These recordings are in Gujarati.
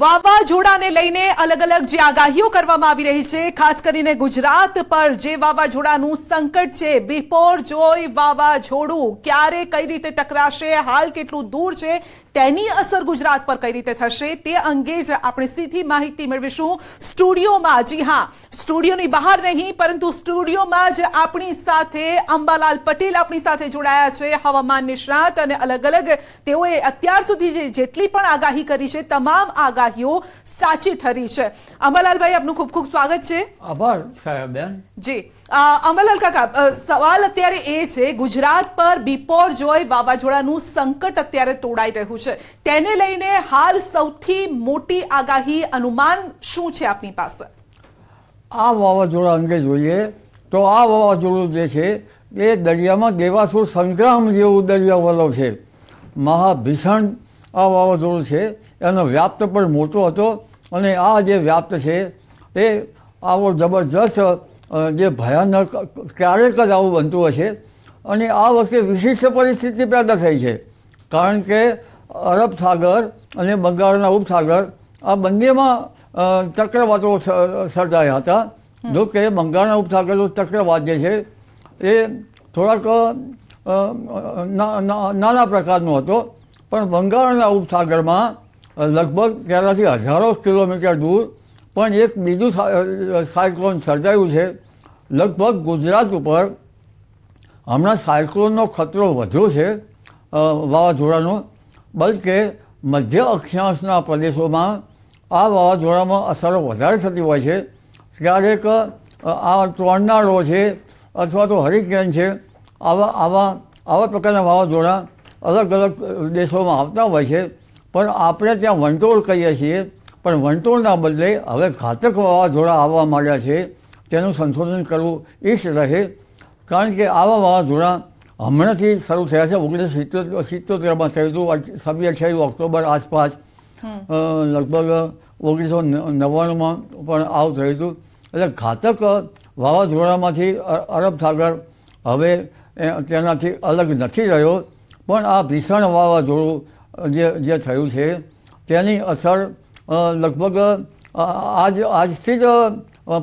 Vava વાવાઝોડાને લઈને અલગ અલગ જે આગાહીઓ કરવામાં આવી રહી છે ખાસ કરીને ગુજરાત પર જે વાવાઝોડાનું સંકટ છે બિફોર જોઈ વાવાઝોડું ક્યારે કઈ રીતે ટકરાશે હાલ કેટલું દૂર છે તેની અસર ગુજરાત પર કઈ રીતે થશે તે અંગે જ આપણે સીધી માહિતી મેળવીશું સ્ટુડિયોમાં જી હા સ્ટુડિયોની બહાર નહીં પરંતુ સ્ટુડિયોમાં જ આપણી સાથે અંબાલાલ પટેલ આપણી સાથે જોડાયા છે હવામાન નિષ્ણાત અને અલગ અલગ તેઓએ અત્યાર સુધી જેટલી પણ આગાહી કરી છે તમામ આગાહીઓ સાચી ઠરી છે અમરલાલભાઈ આપનું ખૂબ ખૂબ સ્વાગત છે આભાર સાહેબેન જી અમરલાલ કાકા સવાલ અત્યારે એ છે ગુજરાત પર બિપોર જોય વાવાઝોડાનું સંકટ અત્યારે તોડાઈ રહ્યું છે તેને લઈને હાલ સૌથી મોટી આગાહી અનુમાન શું છે આપની પાસે આ વાવાઝોડા અંગે જોઈએ તો આ વાવાઝોડું જે છે એ દરિયામાં દેવાસુર સંગ્રામ જેવું દરિયાવાલો છે મહાભીષણ આ વાવાઝોડું છે એનો વ્યાપ્ત પણ મોટો હતો અને આ જે વ્યાપ્ત છે એ આવો જબરજસ્ત જે ભયાનક ક્યારેક જ આવું બનતું હશે અને આ વખતે વિશિષ્ટ પરિસ્થિતિ પેદા થઈ છે કારણ કે અરબ સાગર અને બંગાળના ઉપસાગર આ બંનેમાં ચક્રવાતો સર્જાયા હતા જો કે બંગાળના ઉપસાગરનું ચક્રવાત જે છે એ થોડાક નાના પ્રકારનો હતો પણ બંગાળના ઉપસાગરમાં લગભગ ત્યાંથી હજારો કિલોમીટર દૂર પણ એક બીજું સાયક્લોન સર્જાયું છે લગભગ ગુજરાત ઉપર હમણાં સાયક્લોનનો ખતરો વધ્યો છે વાવાઝોડાનો બલકે મધ્ય અક્ષાંશના પ્રદેશોમાં આ વાવાઝોડામાં અસરો વધારે થતી હોય છે ક્યારેક આ ત્રણનાળો છે અથવા તો હરિકેન છે આવા આવા આવા પ્રકારના વાવાઝોડા અલગ અલગ દેશોમાં આવતા હોય છે પણ આપણે ત્યાં વંટોળ કહીએ છીએ પણ વંટોળના બદલે હવે ઘાતક વાવાઝોડા આવવા માંડ્યા છે તેનું સંશોધન કરવું ઈષ્ટ રહે કારણ કે આવા વાવાઝોડા હમણાંથી શરૂ થયા છે ઓગણીસો સિત્તોતેર સિત્તોતેરમાં થયું હતું છવ્વી અઠ્યાવીસ ઓક્ટોબર આસપાસ લગભગ ઓગણીસો નવ્વાણુંમાં પણ આવું થયું હતું એટલે ઘાતક વાવાઝોડામાંથી અરબ સાગર હવે તેનાથી અલગ નથી રહ્યો પણ આ ભીષણ વાવાઝોડું જે જે થયું છે તેની અસર લગભગ આજ આજથી જ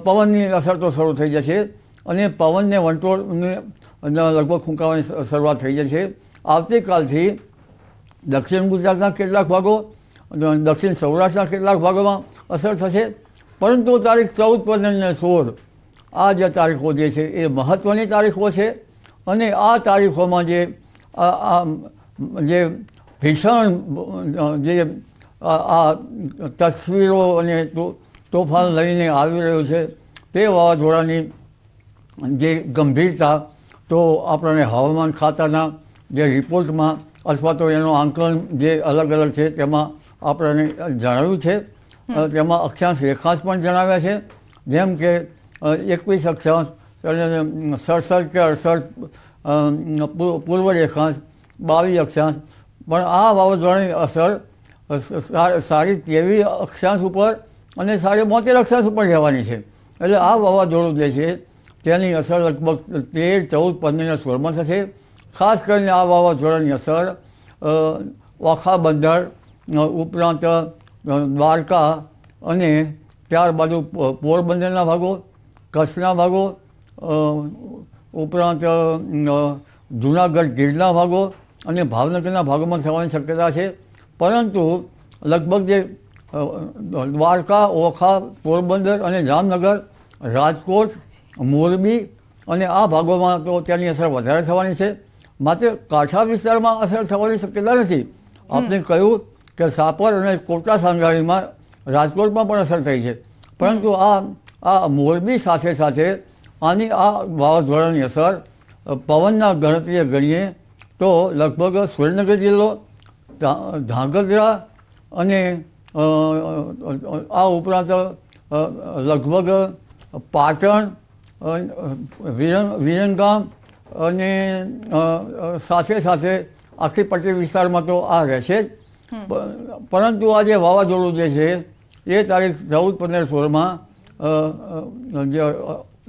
પવનની અસર તો શરૂ થઈ જશે અને પવનને વંટોળને લગભગ ફૂંકાવાની શરૂઆત થઈ જશે આવતીકાલથી દક્ષિણ ગુજરાતના કેટલાક ભાગો દક્ષિણ સૌરાષ્ટ્રના કેટલાક ભાગોમાં અસર થશે પરંતુ તારીખ ચૌદ પંદર સોળ આ જે તારીખો જે છે એ મહત્ત્વની તારીખો છે અને આ તારીખોમાં જે જે ભીષણ જે આ તસવીરો અને તોફાન લઈને આવી રહ્યું છે તે વાવાઝોડાની જે ગંભીરતા તો આપણને હવામાન ખાતાના જે રિપોર્ટમાં અથવા તો એનું આંકલન જે અલગ અલગ છે તેમાં આપણને જણાવ્યું છે તેમાં અક્ષાંશ રેખાંશ પણ જણાવ્યા છે જેમ કે એકવીસ અક્ષાંશ સડસઠ કે અડસઠ પૂર્વ રેખાંશ બાવીસ અક્ષાંશ પણ આ વાવાઝોડાની અસર સાડી તેવી અક્ષાંશ ઉપર અને સાડી બોતેર અક્ષાંશ ઉપર રહેવાની છે એટલે આ વાવાઝોડું જે છે તેની અસર લગભગ તેર ચૌદ પંદરના સોળમાં થશે ખાસ કરીને આ વાવાઝોડાની અસર ઓખા બંદર ઉપરાંત દ્વારકા અને ત્યાર ત્યારબાદ પોરબંદરના ભાગો કચ્છના ભાગો ઉપરાંત જૂનાગઢ ગીરના ભાગો અને ભાવનગરના ભાગોમાં થવાની શક્યતા છે પરંતુ લગભગ જે દ્વારકા ઓખા પોરબંદર અને જામનગર રાજકોટ મોરબી અને આ ભાગોમાં તો તેની અસર વધારે થવાની છે માત્ર કાંઠા વિસ્તારમાં અસર થવાની શક્યતા નથી આપણે કહ્યું કે સાપર અને કોટા સાંગાણીમાં રાજકોટમાં પણ અસર થઈ છે પરંતુ આ આ મોરબી સાથે સાથે આની આ વાવાઝોડાની અસર પવનના ગણતરીએ ગણીએ તો લગભગ સુરેન્દ્રનગર જિલ્લો ધાંગધ્રા અને આ ઉપરાંત લગભગ પાટણ વિરણગામ અને સાથે સાથે આખી પટ્ટી વિસ્તારમાં તો આ રહેશે જ પરંતુ આ જે વાવાઝોડું જે છે એ તારીખ ચૌદ પંદર સોળમાં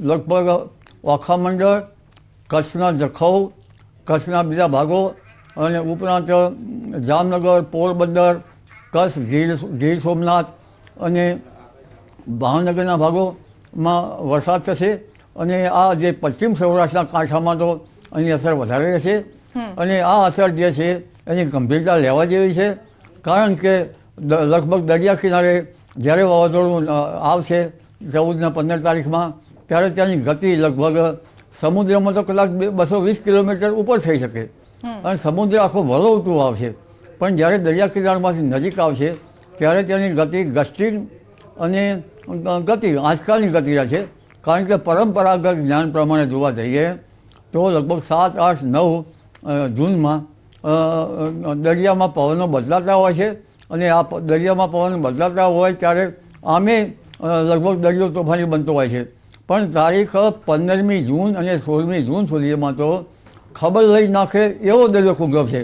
લગભગ આખા મંડળ કચ્છના જખૌ કચ્છના બીજા ભાગો અને ઉપરાંત જામનગર પોરબંદર કચ્છ ગીર ગીર સોમનાથ અને ભાવનગરના ભાગોમાં વરસાદ થશે અને આ જે પશ્ચિમ સૌરાષ્ટ્રના કાંઠામાં તો એની અસર વધારે રહેશે અને આ અસર જે છે એની ગંભીરતા લેવા જેવી છે કારણ કે લગભગ દરિયા કિનારે જ્યારે વાવાઝોડું આવશે ચૌદ પંદર તારીખમાં ત્યારે ત્યાંની ગતિ લગભગ સમુદ્રમાં તો કલાક બસો વીસ કિલોમીટર ઉપર થઈ શકે અને સમુદ્ર આખો ઉતું આવશે પણ જ્યારે દરિયા કિનારમાંથી નજીક આવશે ત્યારે તેની ગતિ ગસ્ટિંગ અને ગતિ આજકાલની ગતિ છે કારણ કે પરંપરાગત જ્ઞાન પ્રમાણે જોવા જઈએ તો લગભગ સાત આઠ નવ જૂનમાં દરિયામાં પવનો બદલાતા હોય છે અને આ દરિયામાં પવન બદલાતા હોય ત્યારે આમે લગભગ દરિયો તોફાની બનતો હોય છે પણ તારીખ પંદરમી જૂન અને સોળમી જૂન સુધીમાં તો ખબર લઈ નાખે એવો દરિયો ઉગવશે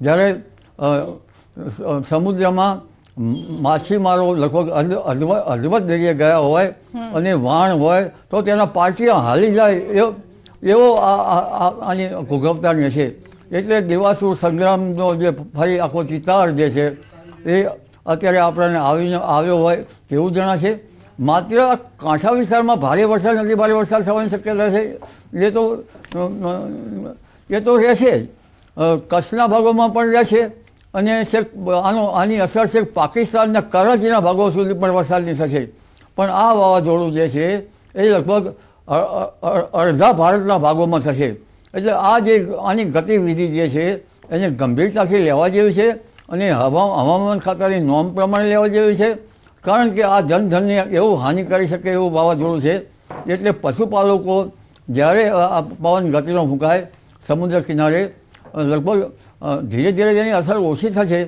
જ્યારે સમુદ્રમાં માછીમારો લગભગ અધવત દરિયે ગયા હોય અને વાણ હોય તો તેના પાટિયા હાલી જાય એવો આની ભોગવતાની છે એટલે દેવાસુર સંગ્રામનો જે ફરી આખો ચિતાર જે છે એ અત્યારે આપણને આવીને આવ્યો હોય તેવું જણાશે માત્ર કાંઠા વિસ્તારમાં ભારે વરસાદ નથી ભારે વરસાદ થવાની શક્યતા છે એ તો એ તો રહેશે જ કચ્છના ભાગોમાં પણ રહેશે અને છેક આનો આની અસર છેક પાકિસ્તાનના કરાચીના ભાગો સુધી પણ વરસાદની થશે પણ આ વાવાઝોડું જે છે એ લગભગ અડધા ભારતના ભાગોમાં થશે એટલે આ જે આની ગતિવિધિ જે છે એને ગંભીરતાથી લેવા જેવી છે અને હવા હવામાન ખાતાની નોંધ પ્રમાણે લેવા જેવી છે કારણ કે આ જનધનને એવું હાનિ કરી શકે એવું વાવાઝોડું છે એટલે પશુપાલકો જ્યારે આ પવન ગતિનો ફૂંકાય સમુદ્ર કિનારે લગભગ ધીરે ધીરે તેની અસર ઓછી થશે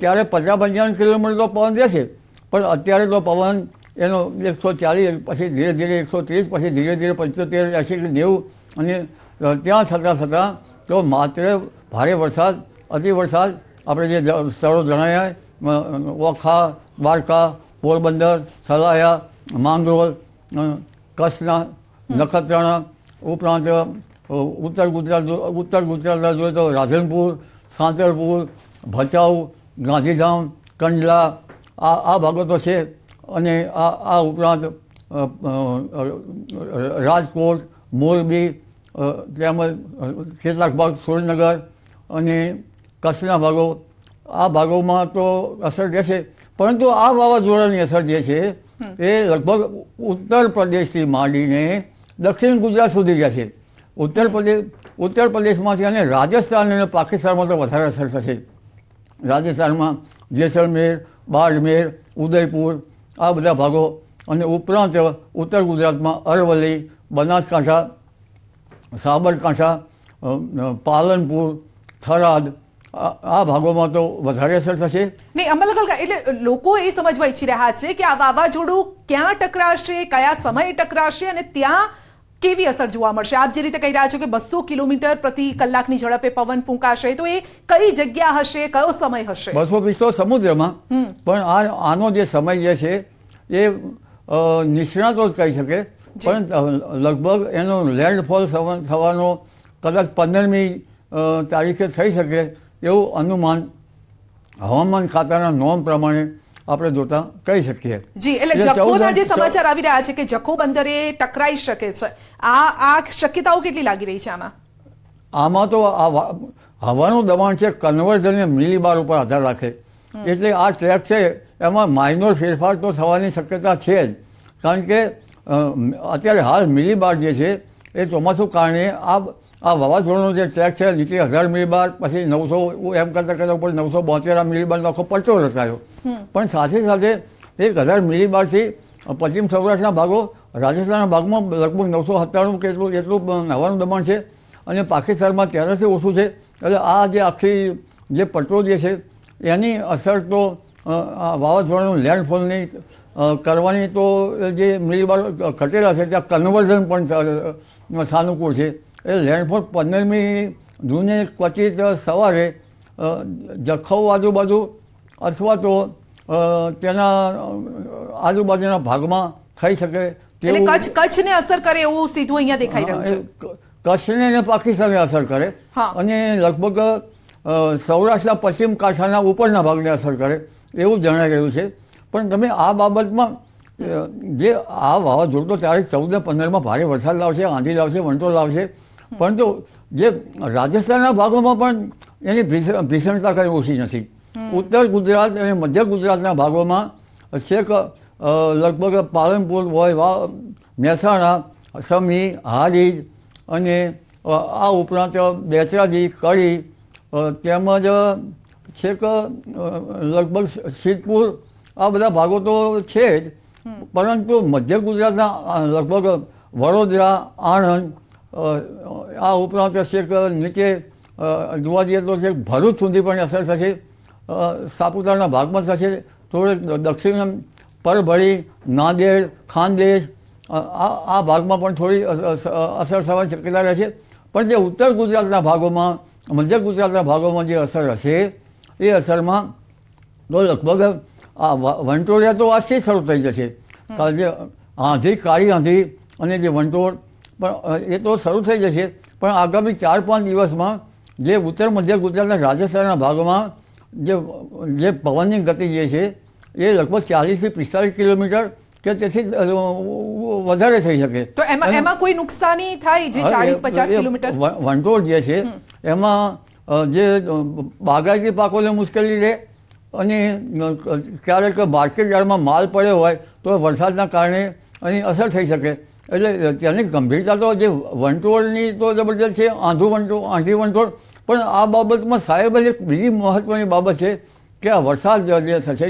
ત્યારે પચાસ પંચાવન કિલોમીટર તો પવન રહેશે પણ અત્યારે તો પવન એનો એકસો ચાલીસ પછી ધીરે ધીરે એકસો ત્રીસ પછી ધીરે ધીરે પંચોતેર એંસી નેવું અને ત્યાં થતાં થતાં તો માત્ર ભારે વરસાદ અતિ વરસાદ આપણે જે સ્થળો જણાયા ઓખા દ્વારકા પોરબંદર સલાયા માંગરોળ કચ્છના નખત્રાણા ઉપરાંત ઉત્તર ગુજરાત ઉત્તર ગુજરાતમાં જોઈએ તો રાધનપુર સાંતરપુર ભચાઉ ગાંધીધામ કંડલા આ આ ભાગો તો છે અને આ આ ઉપરાંત રાજકોટ મોરબી તેમજ કેટલાક ભાગ સુરેન્દ્રનગર અને કચ્છના ભાગો આ ભાગોમાં તો અસર રહેશે પરંતુ આ વાવાઝોડાની અસર જે છે એ લગભગ ઉત્તર પ્રદેશથી માંડીને દક્ષિણ ગુજરાત સુધી જશે ઉત્તર પ્રદેશ ઉત્તર પ્રદેશમાંથી અને રાજસ્થાન અને પાકિસ્તાનમાં તો વધારે અસર થશે રાજસ્થાનમાં જેસલમેર બાડમેર ઉદયપુર આ બધા ભાગો અને ઉપરાંત ઉત્તર ગુજરાતમાં અરવલ્લી બનાસકાંઠા સાબરકાંઠા પાલનપુર થરાદ આ ભાગોમાં તો વધારે અસર થશે નહીં અમલકલ એટલે લોકો એ સમજવા ઈચ્છી રહ્યા છે કે આ વાવાઝોડું ક્યાં ટકરાશે કયા સમયે ટકરાશે અને ત્યાં કેવી અસર જોવા મળશે આપ જે રીતે કહી રહ્યા છો કે બસો કિલોમીટર પ્રતિ કલાકની ઝડપે પવન ફૂંકાશે તો એ કઈ જગ્યા હશે કયો સમય હશે બસો વીસ સમુદ્રમાં પણ આ આનો જે સમય જે છે એ નિષ્ણાતો જ કહી શકે પણ લગભગ એનો લેન્ડફોલ થવાનો કદાચ પંદરમી તારીખે થઈ શકે એવું અનુમાન હવામાન ખાતાના નોમ પ્રમાણે આપણે જોતા કહી શકીએ જી એટલે જખોના જે સમાચાર આવી રહ્યા છે કે જખો બંદરે ટકરાઈ શકે છે આ આ શક્યતાઓ કેટલી લાગી રહી છે આમાં આમાં તો આ હવાનું દબાણ છે કન્વર્ઝન ને મિલીબાર ઉપર આધાર રાખે એટલે આ ટ્રેક છે એમાં માઇનોર ફેરફાર તો થવાની શક્યતા છે જ કારણ કે અત્યારે હાલ મિલીબાર જે છે એ ચોમાસું કારણે આ આ વાવાઝોડાનો જે ટ્રેક છે નીચે હજાર મિલીબાર પછી નવસો એમ કરતાં કરતાં ઉપર નવસો બોતેરા મિલીબારનો આખો પડતો રચાયો પણ સાથે સાથે એક હજાર મિલીબારથી પશ્ચિમ સૌરાષ્ટ્રના ભાગો રાજસ્થાનના ભાગમાં લગભગ નવસો સત્તાણું કે એટલું એટલું હવાનું દબાણ છે અને પાકિસ્તાનમાં તેરસથી ઓછું છે એટલે આ જે આખી જે પટ્રો જે છે એની અસર તો વાવાઝોડાનું લેન્ડફોલની કરવાની તો જે મિલીબાર ઘટેલા છે ત્યાં કન્વર્ઝન પણ સાનુકૂળ છે એ લેન્ડફોર્ટ પંદરમી જૂને ક્વચિત સવારે જખૌ આજુબાજુ અથવા તો તેના આજુબાજુના ભાગમાં થઈ શકે તેવું કચ્છ કચ્છને અસર કરે એવું સીધું અહીંયા દેખાઈ રહ્યું છે કચ્છને અને પાકિસ્તાનને અસર કરે અને લગભગ સૌરાષ્ટ્રના પશ્ચિમ કાંઠાના ઉપરના ભાગને અસર કરે એવું જણાઈ રહ્યું છે પણ તમે આ બાબતમાં જે આ વાવાઝોડું ત્યારે ચૌદને પંદરમાં ભારે વરસાદ લાવશે આંધી લાવશે વંટો લાવશે પરંતુ જે રાજસ્થાનના ભાગોમાં પણ એની ભીષણતા કંઈ ઓછી નથી ઉત્તર ગુજરાત અને મધ્ય ગુજરાતના ભાગોમાં છેક લગભગ પાલનપુર હોય વા મહેસાણા સમી હારીજ અને આ ઉપરાંત બેચરાજી કડી તેમજ છેક લગભગ સિદ્ધપુર આ બધા ભાગો તો છે જ પરંતુ મધ્ય ગુજરાતના લગભગ વડોદરા આણંદ આ ઉપરાંત છે નીચે જોવા જઈએ તો છેક ભરૂચ સુધી પણ અસર થશે સાપુતારાના ભાગમાં થશે થોડેક દક્ષિણ પરભળી નાંદેડ ખાનદેશ આ આ ભાગમાં પણ થોડી અસર થવાની શક્યતા રહેશે પણ જે ઉત્તર ગુજરાતના ભાગોમાં મધ્ય ગુજરાતના ભાગોમાં જે અસર હશે એ અસરમાં તો લગભગ આ વંટોળિયા તો આજથી શરૂ થઈ જશે કારણ કે આંધી કાળી આંધી અને જે વંટોળ પણ એ તો શરૂ થઈ જશે પણ આગામી ચાર પાંચ દિવસમાં જે ઉત્તર મધ્ય ગુજરાતના રાજસ્થાનના ભાગમાં જે જે પવનની ગતિ જે છે એ લગભગ ચાલીસથી પિસ્તાલીસ કિલોમીટર કે તેથી વધારે થઈ શકે તો એમાં એમાં કોઈ નુકસાની થાય જે ચાલીસ પચાસ કિલોમીટર વંટોળ જે છે એમાં જે બાગાયતી પાકોને મુશ્કેલી રહે અને ક્યારેક માર્કેટ યાર્ડમાં માલ પડ્યો હોય તો વરસાદના કારણે અહીં અસર થઈ શકે એટલે તેની ગંભીરતા તો જે વંટોળની તો જબરજસ્ત છે આંધું વંટોળ આંધી વંટોળ પણ આ બાબતમાં સાહેબ એક બીજી મહત્ત્વની બાબત છે કે આ વરસાદ જે થશે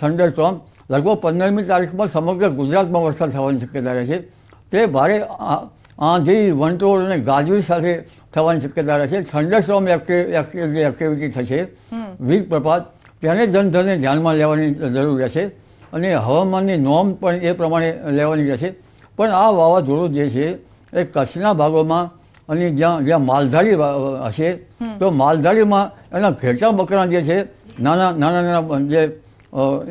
થંડર સ્ટોમ લગભગ પંદરમી તારીખમાં સમગ્ર ગુજરાતમાં વરસાદ થવાની શક્યતા રહે છે તે ભારે આંધી વંટોળ અને ગાજવી સાથે થવાની શક્યતા રહે છે થંડર સ્ટોમ એક્ટિવિટી થશે વીજ પ્રપાત તેને જનધનને ધ્યાનમાં લેવાની જરૂર રહેશે અને હવામાનની નોમ પણ એ પ્રમાણે લેવાની રહેશે પણ આ વાવાઝોડું જે છે એ કચ્છના ભાગોમાં અને જ્યાં જ્યાં માલધારી હશે તો માલધારીમાં એના ઘેટા બકરા જે છે નાના નાના નાના જે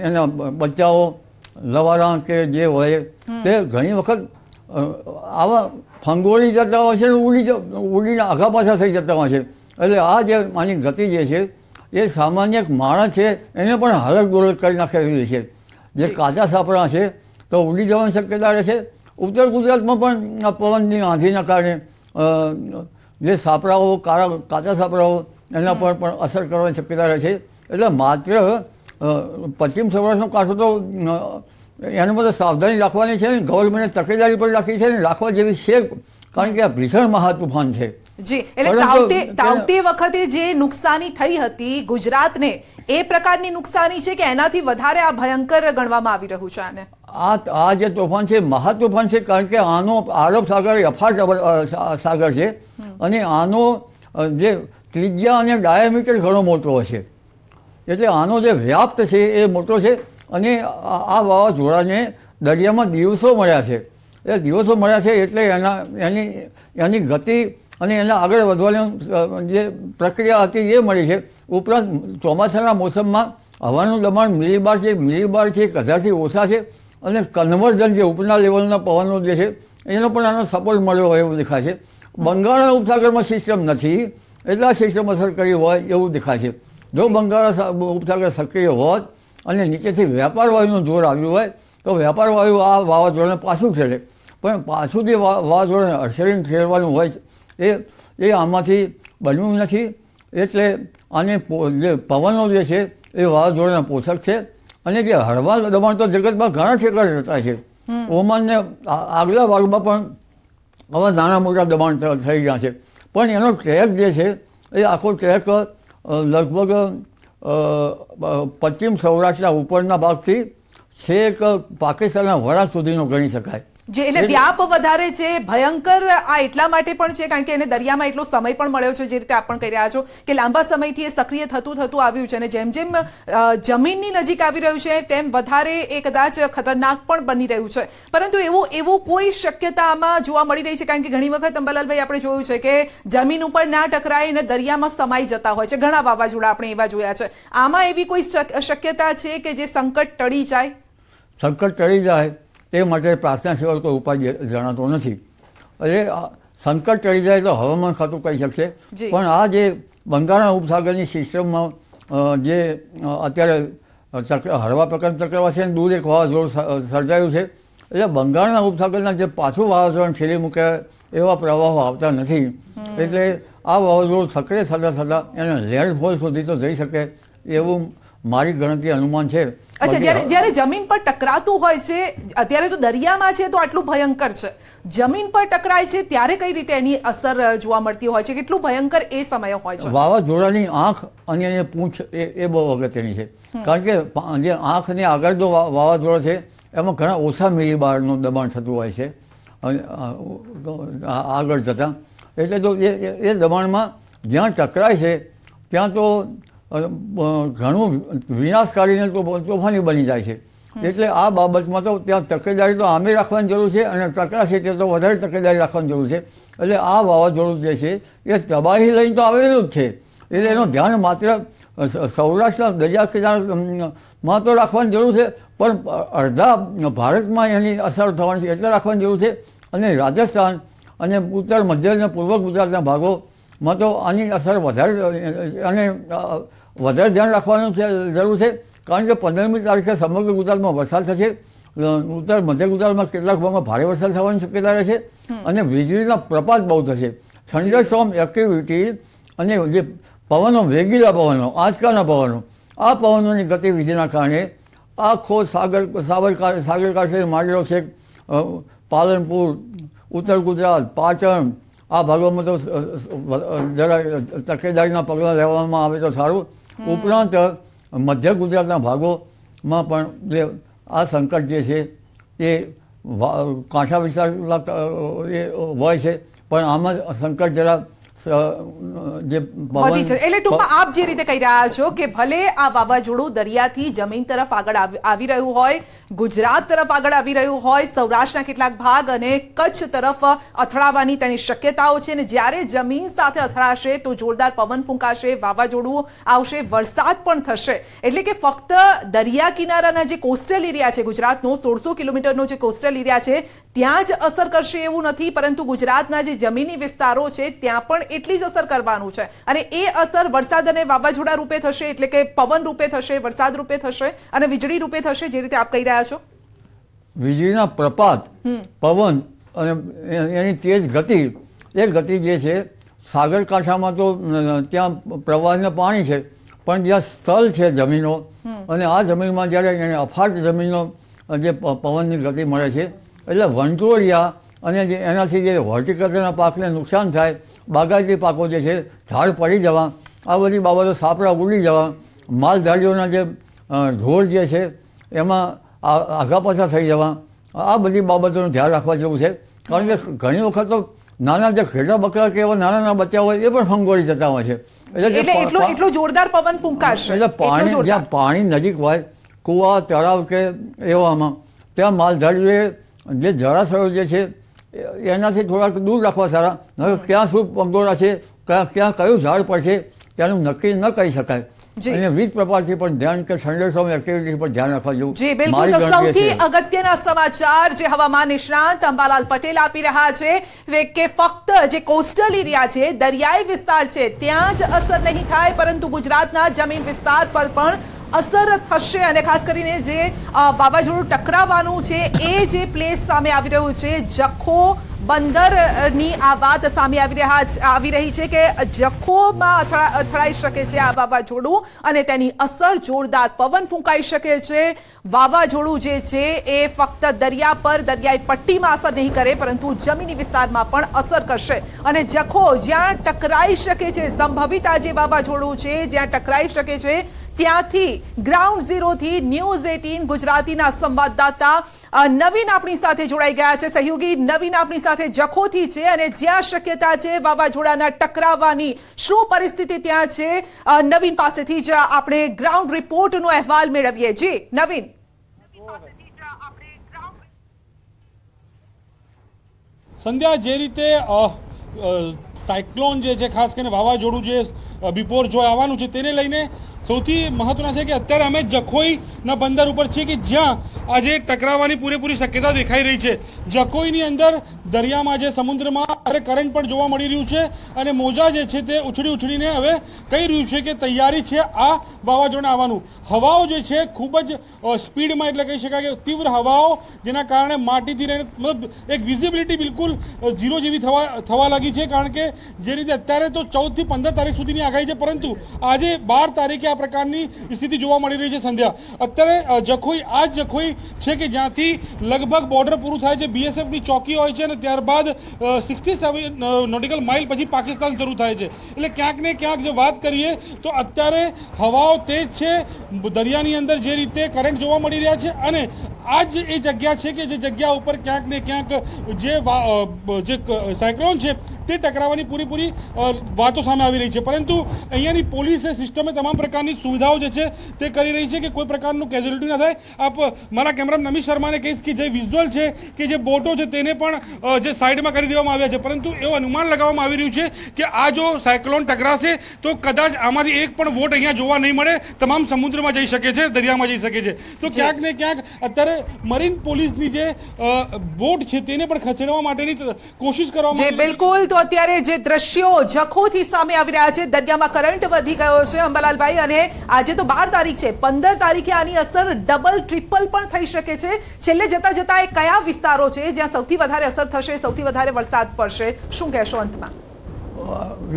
એના બચ્ચાઓ લવારા કે જે હોય તે ઘણી વખત આવા ફંગોળી જતા હોય છે ઉડી ઉડીને આઘા પાછા થઈ જતા હોય છે એટલે આ જે આની ગતિ જે છે એ સામાન્ય એક માણસ છે એને પણ હાલત ગોલત કરી નાખેલી છે જે કાચા સાપડા છે તો ઉડી જવાની શક્યતા રહે છે ઉત્તર ગુજરાતમાં પણ પવનની આંધીના કારણે જે સાપરાઓ કાળા કાચા સાપરાઓ એના પર પણ અસર કરવાની શક્યતા રહે છે એટલે માત્ર પશ્ચિમ સૌરાષ્ટ્રનો કાંઠો તો એના માટે સાવધાની રાખવાની છે ને ગવર્મેન્ટે તકેદારી પણ રાખી છે ને રાખવા જેવી છે કારણ કે આ ભીષણ મહા છે જી એટલે તાવતે વખતે જે નુકસાની થઈ હતી ગુજરાતને એ પ્રકારની નુકસાની છે કે એનાથી વધારે આ ભયંકર ગણવામાં આવી રહ્યું છે આને આ આ જે તોફાન છે મહા તોફાન છે કારણ કે આનો આરબ સાગર યફા સાગર છે અને આનો જે ત્રિજ્યા અને ડાયામીટર ઘણો મોટો હશે એટલે આનો જે વ્યાપ્ત છે એ મોટો છે અને આ વાવાઝોડાને દરિયામાં દિવસો મળ્યા છે એ દિવસો મળ્યા છે એટલે એના એની એની ગતિ અને એના આગળ વધવાની જે પ્રક્રિયા હતી એ મળી છે ઉપરાંત ચોમાસાના મોસમમાં હવાનું દબાણ મિલીબાર છે મિલીબાર છે એક હજારથી ઓછા છે અને કન્વર્જન જે ઉપના લેવલના પવનો જે છે એનો પણ આનો સપોર્ટ મળ્યો હોય એવું દેખાય છે બંગાળના ઉપસાગરમાં સિસ્ટમ નથી એટલે આ સિસ્ટમ અસર કરી હોય એવું દેખાય છે જો બંગાળના ઉપસાગર સક્રિય હોત અને નીચેથી વેપાર વાયુનું જોર આવ્યું હોય તો વેપાર વાયુ આ વાવાઝોડાને પાછું ખેડે પણ પાછું જે વાવાઝોડાને અસરિંગ ખેડવાનું હોય એ એ આમાંથી બન્યું નથી એટલે આને જે પવનો જે છે એ વાવાઝોડાના પોષક છે અને જે હળવા દબાણ તો જગતમાં ઘણા ઠેકા રહેતા છે ઓમાનને આગલા ભાગમાં પણ આવા નાના મોટા દબાણ થઈ ગયા છે પણ એનો ટ્રેક જે છે એ આખો ટ્રેક લગભગ પશ્ચિમ સૌરાષ્ટ્રના ઉપરના ભાગથી છેક પાકિસ્તાનના વડા સુધીનો ગણી શકાય જે એટલે વ્યાપ વધારે છે ભયંકર આ એટલા માટે પણ છે કારણ કે એને દરિયામાં એટલો સમય પણ મળ્યો છે જે રીતે આપ કહી રહ્યા છો કે લાંબા સમયથી એ સક્રિય થતું થતું આવ્યું છે અને જેમ જેમ જમીનની નજીક આવી રહ્યું છે તેમ વધારે એ કદાચ ખતરનાક પણ બની રહ્યું છે પરંતુ એવું એવું કોઈ શક્યતામાં જોવા મળી રહી છે કારણ કે ઘણી વખત અંબાલાલભાઈ આપણે જોયું છે કે જમીન ઉપર ના ટકરાય અને દરિયામાં સમાઈ જતા હોય છે ઘણા વાવાઝોડા આપણે એવા જોયા છે આમાં એવી કોઈ શક્યતા છે કે જે સંકટ ટળી જાય સંકટ ટળી જાય તે માટે પ્રાર્થના સિવાય કોઈ ઉપાય જણાતો નથી એટલે સંકટ ટળી જાય તો હવામાન ખાતું કહી શકશે પણ આ જે બંગાળના ઉપસાગરની સિસ્ટમમાં જે અત્યારે હળવા પ્રકારની ચક્રવા છે દૂર એક વાવાઝોડું સર્જાયું છે એટલે બંગાળના ઉપસાગરના જે પાછું વાવાઝોડું ઠેલી મૂકે એવા પ્રવાહો આવતા નથી એટલે આ વાવાઝોડું સક્રિય થતાં થતાં એને લેન્ડફોલ સુધી તો જઈ શકે એવું મારી ગણતરી અનુમાન છે અચ્છા જ્યારે જ્યારે જમીન પર ટકરાતું હોય છે અત્યારે તો દરિયામાં છે તો આટલું ભયંકર છે જમીન પર ટકરાય છે ત્યારે કઈ રીતે એની અસર જોવા મળતી હોય છે કેટલું ભયંકર એ સમયે હોય છે વાવાઝોડાની આંખ અને એની પૂંછ એ બહુ અગત્યની છે કારણ કે જે આંખની આગળ જો વાવાઝોડો છે એમાં ઘણા ઓછા મિલીબારનું દબાણ થતું હોય છે આગળ જતાં એટલે જો એ એ દબાણમાં જ્યાં ટકરાય છે ત્યાં તો ઘણું વિનાશકારીને તોફાની બની જાય છે એટલે આ બાબતમાં તો ત્યાં તકેદારી તો આમે રાખવાની જરૂર છે અને ટકરા છે તે તો વધારે તકેદારી રાખવાની જરૂર છે એટલે આ વાવાઝોડું જે છે એ તબાહી લઈને તો આવેલું જ છે એટલે એનું ધ્યાન માત્ર સૌરાષ્ટ્રના દરિયા કિનારામાં તો રાખવાની જરૂર છે પણ અડધા ભારતમાં એની અસર થવાની છે એટલે રાખવાની જરૂર છે અને રાજસ્થાન અને ઉત્તર મધ્ય અને પૂર્વ ગુજરાતના ભાગોમાં તો આની અસર વધારે અને વધારે ધ્યાન રાખવાનું જરૂર છે કારણ કે પંદરમી તારીખે સમગ્ર ગુજરાતમાં વરસાદ થશે ઉત્તર મધ્ય ગુજરાતમાં કેટલાક ભાગમાં ભારે વરસાદ થવાની શક્યતા રહેશે અને વીજળીના પ્રપાત બહુ થશે થંડર સ્ટોમ એક્ટિવિટી અને જે પવનો વેગીલા પવનો આંચકાના પવનો આ પવનોની ગતિવિધિના કારણે આખો સાગર સાબરકા સાગરકાંઠે માંડેલો છે પાલનપુર ઉત્તર ગુજરાત પાટણ આ ભાગોમાં તો જરા તકેદારીના પગલાં લેવામાં આવે તો સારું ઉપરાંત મધ્ય ગુજરાતના ભાગોમાં પણ જે આ સંકટ જે છે એ કાંઠા વિસ્તાર હોય છે પણ આમાં સંકટ જરા જે વધી છે એટલે ટૂંકમાં આપ જે રીતે કહી રહ્યા છો કે ભલે આ વાવાઝોડું દરિયાથી જમીન તરફ આગળ આવી રહ્યું હોય ગુજરાત તરફ આગળ આવી રહ્યું હોય સૌરાષ્ટ્રના કેટલાક ભાગ અને કચ્છ તરફ અથડાવાની તેની શક્યતાઓ છે અને જ્યારે જમીન સાથે અથડાશે તો જોરદાર પવન ફૂંકાશે વાવાઝોડું આવશે વરસાદ પણ થશે એટલે કે ફક્ત દરિયા કિનારાના જે કોસ્ટલ એરિયા છે ગુજરાતનો સોળસો કિલોમીટરનો જે કોસ્ટલ એરિયા છે ત્યાં જ અસર કરશે એવું નથી પરંતુ ગુજરાતના જે જમીની વિસ્તારો છે ત્યાં પણ એટલી જ અસર કરવાનું છે અને એ અસર વરસાદ અને વાવાઝોડા રૂપે થશે એટલે કે પવન રૂપે થશે વરસાદ રૂપે થશે અને વીજળી રૂપે થશે જે રીતે આપ કહી રહ્યા છો વીજળીના પ્રપાત પવન અને એની તેજ ગતિ એ ગતિ જે છે સાગરકાંઠામાં તો ત્યાં પ્રવાહના પાણી છે પણ જ્યાં સ્થળ છે જમીનો અને આ જમીનમાં જ્યારે એને અફાટ જમીનનો જે પવનની ગતિ મળે છે એટલે વંટોળિયા અને જે એનાથી જે હોર્ટિકલ્ચરના પાકને નુકસાન થાય બાગાયતી પાકો જે છે ઝાડ પડી જવા આ બધી બાબતો સાપડા ઉડી જવા માલધારીઓના જે ઢોર જે છે એમાં આઘા પાછા થઈ જવા આ બધી બાબતોનું ધ્યાન રાખવા જેવું છે કારણ કે ઘણી વખત તો નાના જે ખેડા બકરા કે એવા નાના નાના બચ્ચા હોય એ પણ ફંગોળી જતા હોય છે એટલે એટલો જોરદાર પવન ફૂંકાશે એટલે પાણી જ્યાં પાણી નજીક હોય કૂવા તળાવ કે એવામાં ત્યાં માલધારીઓએ જે જળાશયો જે છે એનાથી થોડાક દૂર રાખવા સારા હવે ક્યાં શું પંગોળા છે ક્યાં ક્યાં કયું ઝાડ પર તેનું નક્કી ન કહી શકાય ધ્યાન રાખવા જેવું જી બિલકુલ અગત્યના સમાચાર જે હવામાન નિષ્ણાંત અંબાલાલ પટેલ આપી રહ્યા છે કે ફક્ત જે કોસ્ટલ એરિયા છે દરિયાઈ વિસ્તાર છે ત્યાં જ અસર નહીં થાય પરંતુ ગુજરાતના જમીન વિસ્તાર પર પણ અસર થશે અને ખાસ કરીને જે વાવાઝોડું ટકરાવાનું છે એ જે પ્લેસ સામે આવી રહ્યું છે જખો બંદરની આ વાત સામે આવી રહ્યા આવી રહી છે કે જખોમાં અથડાઈ શકે છે આ વાવાઝોડું અને તેની અસર જોરદાર પવન ફૂંકાઈ શકે છે વાવાઝોડું જે છે એ ફક્ત દરિયા પર દરિયાઈ પટ્ટીમાં અસર નહીં કરે પરંતુ જમીની વિસ્તારમાં પણ અસર કરશે અને જખો જ્યાં ટકરાઈ શકે છે સંભવિત આ જે વાવાઝોડું છે જ્યાં ટકરાઈ શકે છે ત્યાંથી ગ્રાઉન્ડ ઝીરોથી ન્યૂઝ એટીન ગુજરાતીના સંવાદદાતા નવીન આપણી સાથે જોડાઈ ગયા છે સહયોગી નવીન આપણી સાથે જખોથી છે અને જ્યાં શક્યતા છે વાવાઝોડાના ટકરાવવાની શું પરિસ્થિતિ ત્યાં છે નવીન પાસેથી જ આપણે ગ્રાઉન્ડ રિપોર્ટનો અહેવાલ મેળવીએ જી નવીન સંધ્યા જે રીતે સાયક્લોન જે છે ખાસ કરીને વાવાઝોડું જે બિપોર જોય આવવાનું છે તેને લઈને સૌથી મહત્વના છે કે અત્યારે અમે જખોઈના બંદર ઉપર છીએ કે જ્યાં આજે ટકરાવાની પૂરેપૂરી શક્યતા દેખાઈ રહી છે જખોઈની અંદર દરિયામાં જે સમુદ્રમાં અરે કરંટ પણ જોવા મળી રહ્યું છે અને મોજા જે છે તે ઉછળી ઉછળીને હવે કહી રહ્યું છે કે તૈયારી છે આ વાવાઝોડાને આવવાનું હવાઓ જે છે ખૂબ જ સ્પીડમાં એટલે કહી શકાય કે તીવ્ર હવાઓ જેના કારણે માટીથી રહીને મતલબ એક વિઝિબિલિટી બિલકુલ ઝીરો જેવી થવા થવા લાગી છે કારણ કે જે રીતે અત્યારે તો ચૌદથી પંદર તારીખ સુધીની આગાહી છે પરંતુ આજે બાર તારીખે આ પ્રકારની સ્થિતિ જોવા મળી રહી છે સંધ્યા અત્યારે જખોઈ આ જખોઈ છે કે જ્યાંથી લગભગ બોર્ડર પૂરું થાય છે બીએસએફની ચોકી હોય છે અને ત્યારબાદ સિક્સટી સેવન નોટિકલ માઇલ પછી પાકિસ્તાન શરૂ થાય છે એટલે ક્યાંક ને ક્યાંક જો વાત કરીએ તો અત્યારે હવાઓ તેજ છે દરિયાની અંદર જે રીતે કરંટ જોવા મળી રહ્યા છે અને આ જ એ જગ્યા છે કે જે જગ્યા ઉપર ક્યાંક ને ક્યાંક જે જે સાયક્લોન છે તે ટકરાવવાની પૂરેપૂરી વાતો સામે આવી રહી છે પરંતુ અહીંયાની પોલીસ સિસ્ટમે તમામ પ્રકારની સુવિધાઓ જે છે તે કરી રહી છે કે કોઈ પ્રકારનું કેઝ્યુલિટી ના થાય આપ મારા કેમેરામેન નમી શર્માને કહીશ કે જે વિઝ્યુઅલ છે કે જે બોટો છે તેને પણ જે સાઈડમાં કરી દેવામાં આવ્યા છે પરંતુ એવું અનુમાન લગાવવામાં આવી રહ્યું છે કે આ જો સાયક્લોન ટકરાશે તો કદાચ આમાંથી એક પણ બોટ અહીંયા જોવા નહીં મળે તમામ સમુદ્રમાં જઈ શકે છે દરિયામાં જઈ શકે છે તો ક્યાંક ને ક્યાંક અત્યારે મરીન પોલીસની જે બોટ છે તેને પણ ખસેડવા માટેની કોશિશ કરવામાં બિલકુલ તો અત્યારે જે દ્રશ્યો જખોથી સામે આવી રહ્યા છે દરિયામાં કરંટ વધી ગયો છે અંબાલાલભાઈ અને આજે તો બાર તારીખ છે પંદર તારીખે આની અસર ડબલ ટ્રિપલ પણ થઈ શકે છે છેલ્લે જતા જતા એ કયા વિસ્તારો છે જ્યાં સૌથી વધારે અસર થશે સૌથી વધારે વરસાદ પડશે શું કહેશો અંતમાં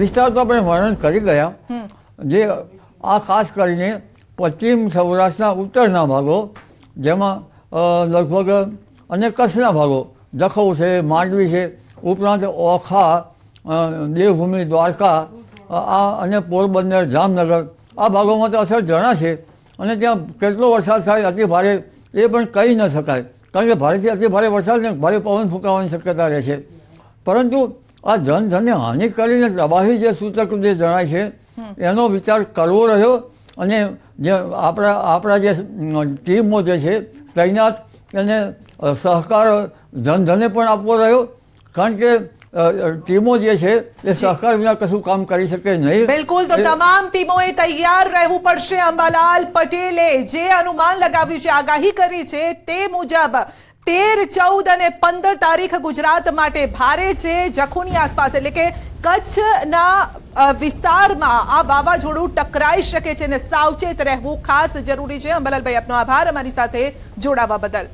વિસ્તાર તો આપણે વર્ણન કરી ગયા જે આ ખાસ કરીને પશ્ચિમ સૌરાષ્ટ્રના ઉત્તરના ભાગો જેમાં લગભગ અને કચ્છના ભાગો જખૌ છે માંડવી છે ઉપરાંત ઓખા દેવભૂમિ દ્વારકા આ અને પોરબંદર જામનગર આ ભાગોમાં તો અસર જણા છે અને ત્યાં કેટલો વરસાદ થાય અતિ ભારે એ પણ કહી ન શકાય કારણ કે ભારેથી અતિ ભારે વરસાદને ભારે પવન ફૂંકાવાની શક્યતા રહે છે પરંતુ આ જનધનને હાનિ કરીને તબાહી જે સૂચક જે જણાય છે એનો વિચાર કરવો રહ્યો અને જે આપણા આપણા જે ટીમો જે છે તૈનાત એને સહકાર ધનધને પણ આપવો રહ્યો કારણ કે ટીમો જે છે એ સહકાર વિના કશું કામ કરી શકે નહીં બિલકુલ તો તમામ ટીમોએ તૈયાર રહેવું પડશે અંબાલાલ પટેલે જે અનુમાન લગાવ્યું છે આગાહી કરી છે તે મુજબ તેર ચૌદ અને પંદર તારીખ ગુજરાત માટે ભારે છે જખુની આસપાસ એટલે કે કચ્છના વિસ્તારમાં આ વાવાઝોડું ટકરાઈ શકે છે અને સાવચેત રહેવું ખાસ જરૂરી છે અંબલાલભાઈ આપનો આભાર અમારી સાથે જોડાવા બદલ